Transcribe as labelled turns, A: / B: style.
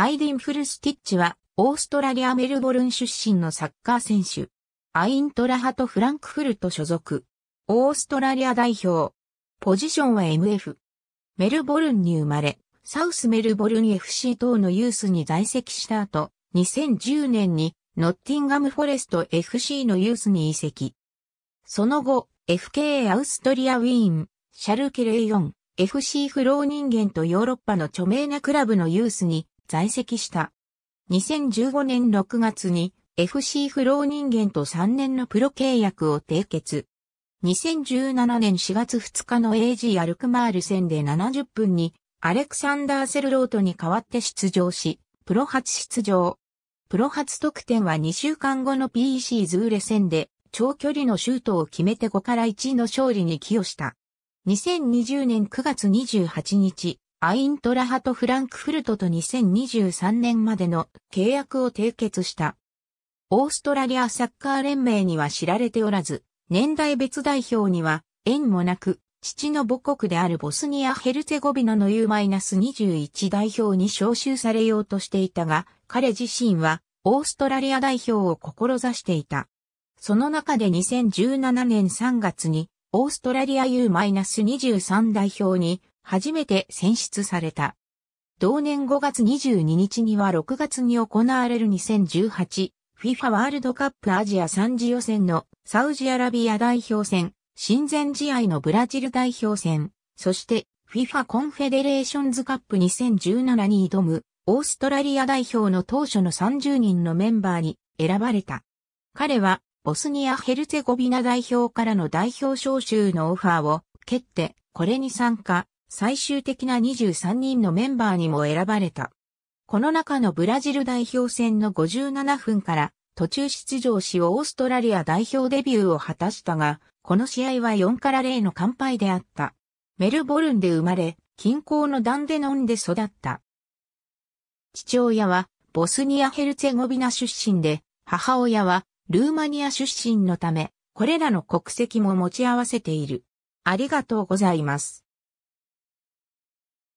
A: アイディン・フルスティッチは、オーストラリア・メルボルン出身のサッカー選手。アイントラハとフランクフルト所属。オーストラリア代表。ポジションは MF。メルボルンに生まれ、サウスメルボルン FC 等のユースに在籍した後、2010年にノッティンガムフォレスト FC のユースに移籍。その後、FK アウストリアウィーン、シャルケレイオン、FC フロー人間とヨーロッパの著名なクラブのユースに在籍した。2015年6月に FC フロー人間と3年のプロ契約を締結。2017年4月2日の AG アルクマール戦で70分にアレクサンダー・セルロートに代わって出場し、プロ初出場。プロ初得点は2週間後の PEC ズーレ戦で長距離のシュートを決めて5から1の勝利に寄与した。2020年9月28日、アイントラハとフランクフルトと2023年までの契約を締結した。オーストラリアサッカー連盟には知られておらず、年代別代表には縁もなく、父の母国であるボスニア・ヘルツェゴビナの U-21 代表に招集されようとしていたが、彼自身はオーストラリア代表を志していた。その中で2017年3月にオーストラリア U-23 代表に初めて選出された。同年5月22日には6月に行われる 2018FIFA ワールドカップアジア3次予選のサウジアラビア代表戦、親善試合のブラジル代表戦、そして FIFA コンフェデレーションズカップ2017に挑むオーストラリア代表の当初の30人のメンバーに選ばれた。彼はボスニア・ヘルツェゴビナ代表からの代表招集のオファーを蹴ってこれに参加、最終的な23人のメンバーにも選ばれた。この中のブラジル代表戦の57分から途中出場しオーストラリア代表デビューを果たしたが、この試合は4から0の完敗であった。メルボルンで生まれ、近郊のダンデノンで育った。父親はボスニア・ヘルツェゴビナ出身で、母親はルーマニア出身のため、これらの国籍も持ち合わせている。ありがとうございます。